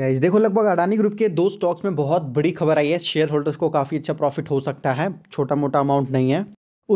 guys देखो लगभग Adani group के दो स्टॉक्स में बहुत बड़ी खबर आई है शेयर होल्डर्स को काफ़ी अच्छा प्रॉफिट हो सकता है छोटा मोटा अमाउंट नहीं है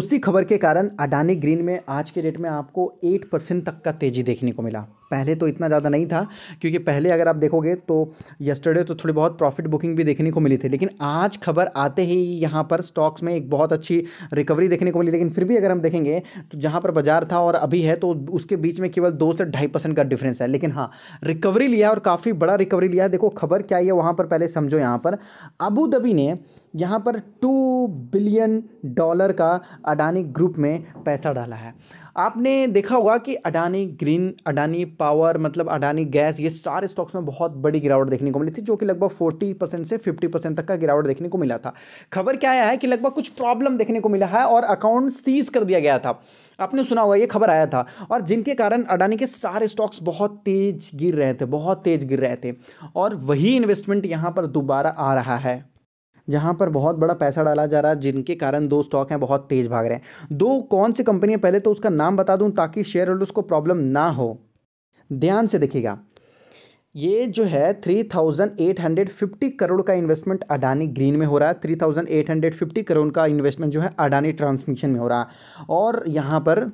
उसी खबर के कारण अडानी ग्रीन में आज के डेट में आपको 8 परसेंट तक का तेजी देखने को मिला पहले तो इतना ज़्यादा नहीं था क्योंकि पहले अगर आप देखोगे तो यस्टरडे तो थोड़ी बहुत प्रॉफिट बुकिंग भी देखने को मिली थी लेकिन आज खबर आते ही यहाँ पर स्टॉक्स में एक बहुत अच्छी रिकवरी देखने को मिली लेकिन फिर भी अगर हम देखेंगे तो जहाँ पर बाजार था और अभी है तो उसके बीच में केवल दो से ढाई परसेंट का डिफरेंस है लेकिन हाँ रिकवरी लिया और काफ़ी बड़ा रिकवरी लिया देखो खबर क्या है वहाँ पर पहले समझो यहाँ पर अबू धाबी ने यहाँ पर टू बिलियन डॉलर का अडानी ग्रुप में पैसा डाला है आपने देखा होगा कि अडानी ग्रीन अडानी पावर मतलब अडानी गैस ये सारे स्टॉक्स में बहुत बड़ी गिरावट देखने को मिली थी जो कि लगभग फोर्टी परसेंट से फिफ्टी परसेंट तक का गिरावट देखने को मिला था खबर क्या आया है कि लगभग कुछ प्रॉब्लम देखने को मिला है और अकाउंट सीज कर दिया गया था आपने सुना होगा ये खबर आया था और जिनके कारण अडानी के सारे स्टॉक्स बहुत तेज गिर रहे थे बहुत तेज गिर रहे थे और वही इन्वेस्टमेंट यहाँ पर दोबारा आ रहा है जहाँ पर बहुत बड़ा पैसा डाला जा रहा है जिनके कारण दो स्टॉक हैं बहुत तेज़ भाग रहे हैं दो कौन सी कंपनी पहले तो उसका नाम बता दूँ ताकि शेयर होल्डर्स को प्रॉब्लम ना हो ध्यान से देखिएगा ये जो है three thousand eight hundred fifty crore का इन्वेस्टमेंट अडानी ग्रीन में हो रहा है three thousand eight hundred fifty crore का इन्वेस्टमेंट जो है अडानी ट्रांसमिशन में हो रहा है और यहाँ पर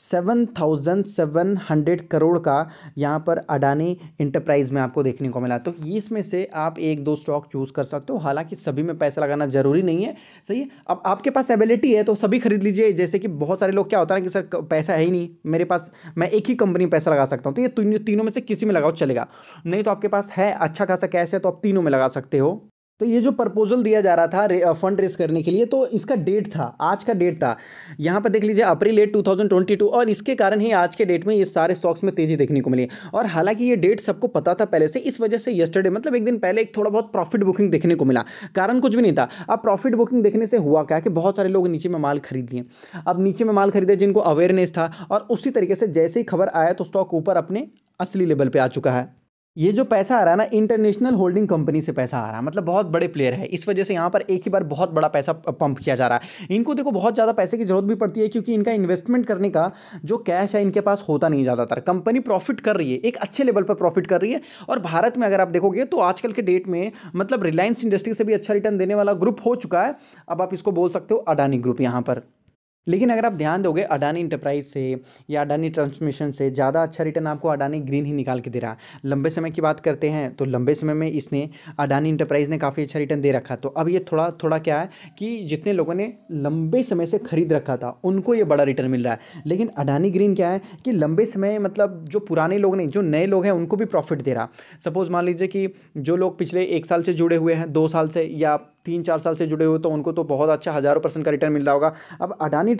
seven thousand seven hundred crore का यहाँ पर अडानी इंटरप्राइज में आपको देखने को मिला तो इसमें से आप एक दो स्टॉक चूज़ कर सकते हो हालांकि सभी में पैसा लगाना ज़रूरी नहीं है सही है अब आपके पास एबिलिटी है तो सभी खरीद लीजिए जैसे कि बहुत सारे लोग क्या होता है कि सर पैसा है ही नहीं मेरे पास मैं एक ही कंपनी में पैसा लगा सकता हूँ तो ये तीनों में से किसी में लगाओ चलेगा नहीं तो आपके पास है अच्छा खासा कैश है तो आप तीनों में लगा सकते हो तो ये जो प्रपोजल दिया जा रहा था फंड रेस uh, करने के लिए तो इसका डेट था आज का डेट था यहाँ पर देख लीजिए अप्रैल एट 2022 और इसके कारण ही आज के डेट में ये सारे स्टॉक्स में तेज़ी देखने को मिली और हालांकि ये डेट सबको पता था पहले से इस वजह से येस्टरडे मतलब एक दिन पहले एक थोड़ा बहुत प्रॉफिट बुकिंग देखने को मिला कारण कुछ भी नहीं था अब प्रॉफिट बुकिंग देखने से हुआ क्या कि बहुत सारे लोग नीचे में माल खरीद लिए अब नीचे में माल खरीदे जिनको अवेयरनेस था और उसी तरीके से जैसे ही खबर आया तो स्टॉक ऊपर अपने असली लेवल पर आ चुका है ये जो पैसा आ रहा है ना इंटरनेशनल होल्डिंग कंपनी से पैसा आ रहा है मतलब बहुत बड़े प्लेयर है इस वजह से यहाँ पर एक ही बार बहुत बड़ा पैसा पंप किया जा रहा है इनको देखो बहुत ज़्यादा पैसे की जरूरत भी पड़ती है क्योंकि इनका इन्वेस्टमेंट करने का जो कैश है इनके पास होता नहीं ज़्यादातर कंपनी प्रॉफिट कर रही है एक अच्छे लेवल पर प्रॉफिट कर रही है और भारत में अगर आप देखोगे तो आजकल के डेट में मतलब रिलायंस इंडस्ट्री से भी अच्छा रिटर्न देने वाला ग्रुप हो चुका है अब आप इसको बोल सकते हो अडानी ग्रुप यहाँ पर लेकिन अगर आप ध्यान दोगे अडानी इंटरप्राइज से या अडानी ट्रांसमिशन से ज़्यादा अच्छा रिटर्न आपको अडानी ग्रीन ही निकाल के दे रहा है लंबे समय की बात करते हैं तो लंबे समय में इसने अडानी इंटरप्राइज ने काफ़ी अच्छा रिटर्न दे रखा तो अब ये थोड़ा थोड़ा क्या है कि जितने लोगों ने लंबे समय से खरीद रखा था उनको ये बड़ा रिटर्न मिल रहा है लेकिन अडानी ग्रीन क्या है कि लंबे समय मतलब जो पुराने लोग नहीं जो नए लोग हैं उनको भी प्रॉफिट दे रहा सपोज़ मान लीजिए कि जो लोग पिछले एक साल से जुड़े हुए हैं दो साल से या तीन चार साल से जुड़े हुए तो उनको तो बहुत अच्छा हज़ारों परसेंट का रिटर्न मिल रहा होगा अब अडानी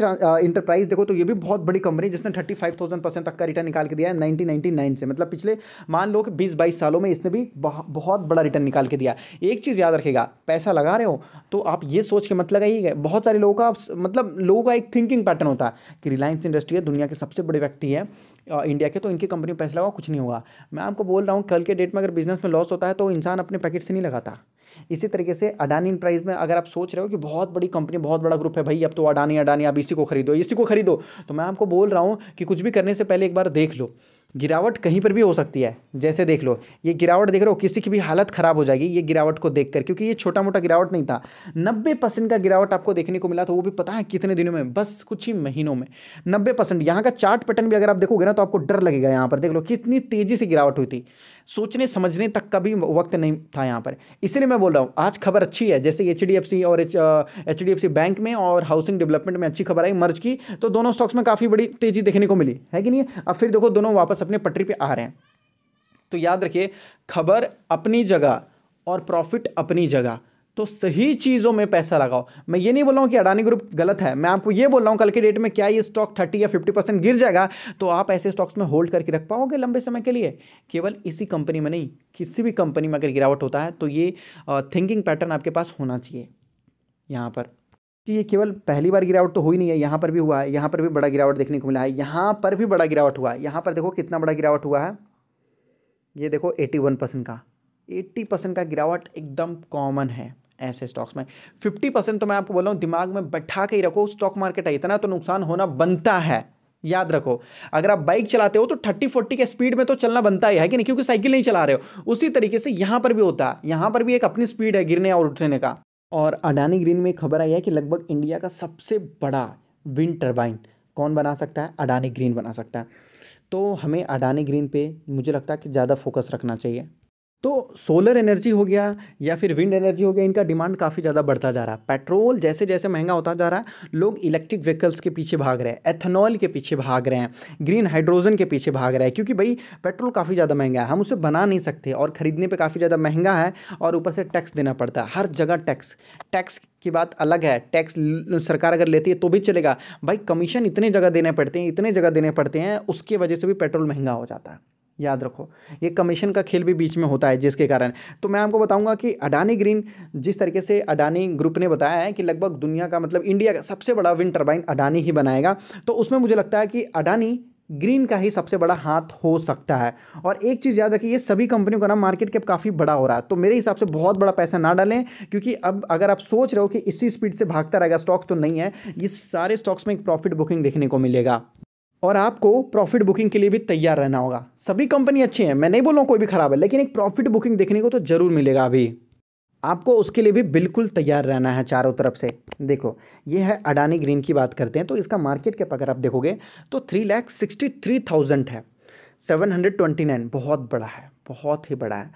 इंटरप्राइज देखो तो ये भी बहुत बड़ी कंपनी जिसने थर्टी फाइव थाउजेंड परसेंट तक का रिटर्न निकाल के दिया है नाइनटीन नाइनटी नाइन से मतलब पिछले मान लो कि बीस बाईस सालों में इसने भी बहुत बड़ा रिटर्न निकाल के दिया एक चीज़ याद रखेगा पैसा लगा रहे हो तो आप ये सोच के मत है बहुत सारे लोगों का मतलब लोगों का एक थिंकिंग पैटर्न होता है कि रिलायंस इंडस्ट्री है दुनिया के सबसे बड़े व्यक्ति है इंडिया के तो इनकी कंपनी में पैसा लगाओ कुछ नहीं होगा मैं आपको बोल रहा हूँ कल के डेट में अगर बिजनेस में लॉस होता है तो इंसान अपने पैकेट से नहीं लगाता इसी तरीके से अडानी इंटरप्राइज में अगर आप सोच रहे हो कि बहुत बड़ी कंपनी बहुत बड़ा ग्रुप है भाई अब तो अडानी अडानी आप इसी को खरीदो इसी को खरीदो तो मैं आपको बोल रहा हूँ कि कुछ भी करने से पहले एक बार देख लो गिरावट कहीं पर भी हो सकती है जैसे देख लो ये गिरावट देख रहे हो किसी की भी हालत ख़राब हो जाएगी ये गिरावट को देखकर क्योंकि ये छोटा मोटा गिरावट नहीं था नब्बे परसेंट का गिरावट आपको देखने को मिला था वो भी पता है कितने दिनों में बस कुछ ही महीनों में नब्बे परसेंट यहाँ का चार्ट पैटर्न भी अगर आप देखोगे ना तो आपको डर लगेगा यहाँ पर देख लो कितनी तेज़ी से गिरावट हुई थी सोचने समझने तक का भी वक्त नहीं था यहाँ पर इसलिए मैं बोल रहा हूँ आज खबर अच्छी है जैसे एच और एच डी बैंक में और हाउसिंग डेवलपमेंट में अच्छी खबर आई मर्ज की तो दोनों स्टॉक्स में काफ़ी बड़ी तेज़ी देखने को मिली है कि नहीं अब फिर देखो दोनों वापस वापस अपने पटरी पे आ रहे हैं तो याद रखिए खबर अपनी जगह और प्रॉफिट अपनी जगह तो सही चीज़ों में पैसा लगाओ मैं ये नहीं बोल रहा हूँ कि अडानी ग्रुप गलत है मैं आपको ये बोल रहा हूँ कल के डेट में क्या ये स्टॉक 30 या 50 परसेंट गिर जाएगा तो आप ऐसे स्टॉक्स में होल्ड करके रख पाओगे लंबे समय के लिए केवल इसी कंपनी में नहीं किसी भी कंपनी में अगर गिरावट होता है तो ये थिंकिंग पैटर्न आपके पास होना चाहिए यहाँ पर कि ये केवल पहली बार गिरावट तो हुई नहीं है यहाँ पर भी हुआ है यहाँ पर भी बड़ा गिरावट देखने को मिला है यहाँ पर भी बड़ा गिरावट हुआ है यहाँ पर देखो कितना बड़ा गिरावट हुआ है ये देखो एटी वन परसेंट का एट्टी परसेंट का गिरावट एकदम कॉमन है ऐसे स्टॉक्स में फिफ्टी परसेंट तो मैं आपको बोल रहा हूँ दिमाग में बैठा के ही रखो स्टॉक मार्केट है इतना तो नुकसान होना बनता है याद रखो अगर आप बाइक चलाते हो तो थर्टी फोर्टी के स्पीड में तो चलना बनता ही है कि नहीं क्योंकि साइकिल नहीं चला रहे हो उसी तरीके से यहाँ पर भी होता है यहाँ पर भी एक अपनी स्पीड है गिरने और उठने का और अडानी ग्रीन में खबर आई है कि लगभग इंडिया का सबसे बड़ा विंड टरबाइन कौन बना सकता है अडानी ग्रीन बना सकता है तो हमें अडानी ग्रीन पे मुझे लगता है कि ज़्यादा फोकस रखना चाहिए तो सोलर एनर्जी हो गया या फिर विंड एनर्जी हो गया इनका डिमांड काफ़ी ज़्यादा बढ़ता जा रहा है पेट्रोल जैसे जैसे महंगा होता जा रहा है लोग इलेक्ट्रिक व्हीकल्स के पीछे भाग रहे हैं एथेनॉल के पीछे भाग रहे हैं ग्रीन हाइड्रोजन के पीछे भाग रहे हैं क्योंकि भाई पेट्रोल काफ़ी ज़्यादा महंगा है हम उसे बना नहीं सकते और ख़रीदने पर काफ़ी ज़्यादा महंगा है और ऊपर से टैक्स देना पड़ता है हर जगह टैक्स टैक्स की बात अलग है टैक्स सरकार अगर लेती है तो भी चलेगा भाई कमीशन इतने जगह देने पड़ते हैं इतने जगह देने पड़ते हैं उसकी वजह से भी पेट्रोल महंगा हो जाता है याद रखो ये कमीशन का खेल भी बीच में होता है जिसके कारण तो मैं आपको बताऊंगा कि अडानी ग्रीन जिस तरीके से अडानी ग्रुप ने बताया है कि लगभग दुनिया का मतलब इंडिया का सबसे बड़ा विंड टर्बाइन अडानी ही बनाएगा तो उसमें मुझे लगता है कि अडानी ग्रीन का ही सबसे बड़ा हाथ हो सकता है और एक चीज़ याद रखिए ये सभी कंपनियों का ना मार्केट कैप काफ़ी बड़ा हो रहा है तो मेरे हिसाब से बहुत बड़ा पैसा ना डालें क्योंकि अब अगर आप सोच रहे हो कि इसी स्पीड से भागता रहेगा स्टॉक्स तो नहीं है ये सारे स्टॉक्स में एक प्रॉफिट बुकिंग देखने को मिलेगा और आपको प्रॉफिट बुकिंग के लिए भी तैयार रहना होगा सभी कंपनी अच्छी हैं मैं नहीं बोल रहा हूँ कोई भी ख़राब है लेकिन एक प्रॉफिट बुकिंग देखने को तो ज़रूर मिलेगा अभी आपको उसके लिए भी बिल्कुल तैयार रहना है चारों तरफ से देखो ये है अडानी ग्रीन की बात करते हैं तो इसका मार्केट कैप अगर आप देखोगे तो three lakh sixty three thousand है सेवन हंड्रेड ट्वेंटी नाइन बहुत बड़ा है बहुत ही बड़ा है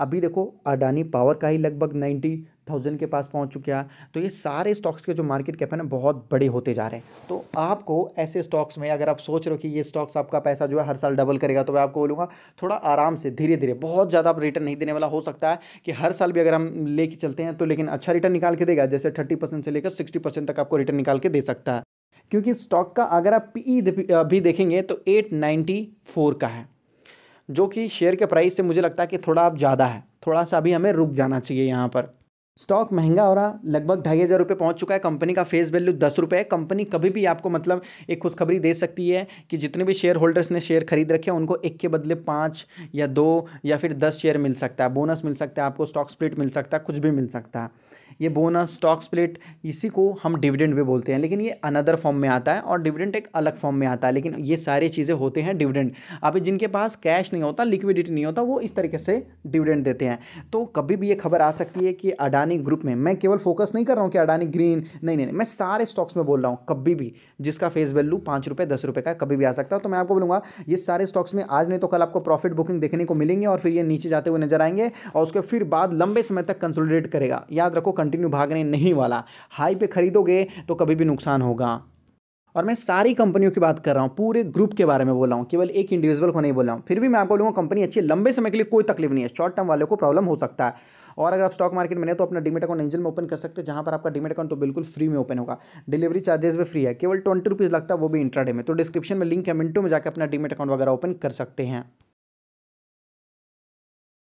अभी देखो अडानी पावर का ही लगभग नाइन्टी थाउजेंड के पास पहुंच चुका है तो ये सारे स्टॉक्स के जो मार्केट कैप है ना बहुत बड़े होते जा रहे हैं तो आपको ऐसे स्टॉक्स में अगर आप सोच रहे हो कि ये स्टॉक्स आपका पैसा जो है हर साल डबल करेगा तो मैं आपको बोलूँगा थोड़ा आराम से धीरे धीरे बहुत ज़्यादा आप रिटर्न नहीं देने वाला हो सकता है कि हर साल भी अगर हम ले चलते हैं तो लेकिन अच्छा रिटर्न निकाल के देगा जैसे थर्टी से लेकर सिक्सटी तक आपको रिटर्न निकाल के दे सकता है क्योंकि स्टॉक का अगर आप पी e भी देखेंगे तो एट नाइन्टी फोर का है जो कि शेयर के प्राइस से मुझे लगता है कि थोड़ा अब ज़्यादा है थोड़ा सा अभी हमें रुक जाना चाहिए यहाँ पर स्टॉक महंगा हो रहा लगभग ढाई हज़ार रुपये पहुँच चुका है कंपनी का फेस वैल्यू दस रुपये है कंपनी कभी भी आपको मतलब एक खुशखबरी दे सकती है कि जितने भी शेयर होल्डर्स ने शेयर खरीद रखे हैं उनको एक के बदले पाँच या दो या फिर दस शेयर मिल सकता है बोनस मिल सकता है आपको स्टॉक स्प्लिट मिल सकता है कुछ भी मिल सकता है ये बोनस स्टॉक स्प्लिट इसी को हम डिविडेंड भी बोलते हैं लेकिन ये अनदर फॉर्म में आता है और डिविडेंड एक अलग फॉर्म में आता है लेकिन ये सारी चीज़ें होते हैं डिविडेंड अब जिनके पास कैश नहीं होता लिक्विडिटी नहीं होता वो इस तरीके से डिविडेंड देते हैं तो कभी भी ये खबर आ सकती है कि अडानी ग्रुप में मैं केवल फोकस नहीं कर रहा हूँ कि अडानी ग्रीन नहीं नहीं मैं सारे स्टॉक्स में बोल रहा हूँ कभी भी जिसका फेस वैल्यू पाँच रुपये दस रुपये का कभी भी आ सकता है तो मैं आपको बोलूँगा ये सारे स्टॉक्स में आज नहीं तो कल आपको प्रॉफिट बुकिंग देखने को मिलेंगे और फिर ये नीचे जाते हुए नजर आएंगे और उसके फिर बाद लंबे समय तक कंसोलिडेट करेगा याद रखो कंटिन्यू भागने नहीं वाला हाई पे खरीदोगे तो कभी भी नुकसान होगा और मैं सारी कंपनियों की बात कर रहा हूँ पूरे ग्रुप के बारे में बोल रहा हूँ केवल एक इंडिविजुअल को नहीं बोल रहा हूँ फिर भी मैं आपको बोलूँगा कंपनी अच्छी लंबे समय के लिए कोई तकलीफ नहीं है शॉर्ट टर्म वाले को प्रॉब्लम हो सकता है और अगर आप स्टॉक मार्केट में तो अपना डिमेट अकाउंट एंजल में ओपन कर सकते हैं जहाँ पर आपका डीमेट अकाउंट तो बिल्कुल फ्री में ओपन होगा डिलीवरी चार्जेस भी फ्री है केवल ट्वेंटी रुपीज़ लगता है वो भी इंट्राडे में तो डिस्क्रिप्शन में लिंक है मिनटों में जाकर अपना डिमेट अकाउंट वगैरह ओपन कर सकते हैं